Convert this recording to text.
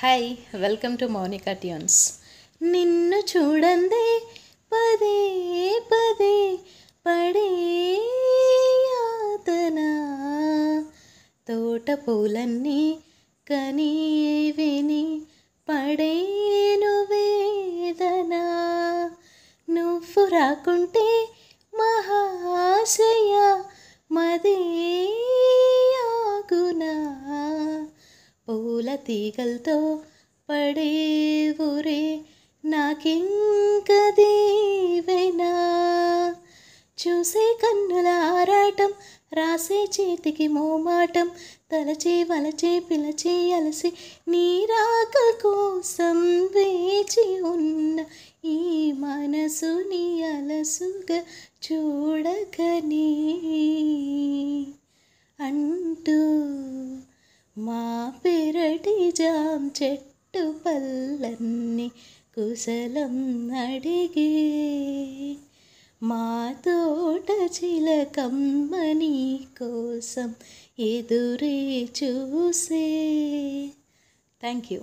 hi welcome to Mounika tunes నిన్ను చూడందే పదే పదే పడే యాతన తోట పూలన్నీ కనీ విని పడేను నువ్వు రాకుంటే మహాశయ పూల తీగలతో పడే ఊరే నాకింక దేవైనా చూసే కన్నుల ఆరాటం రాసే చేతికి మోమాటం తలచే వలచే పిలచే అలసి నీరాక కోసం వేచి ఉన్న ఈ మనసుని అలసుగా చూడగనే జాం చెట్టు పల్లన్ని కుశలం అడిగే మా తోట చిలకమ్మని కోసం ఎదురే చూసే థ్యాంక్ యూ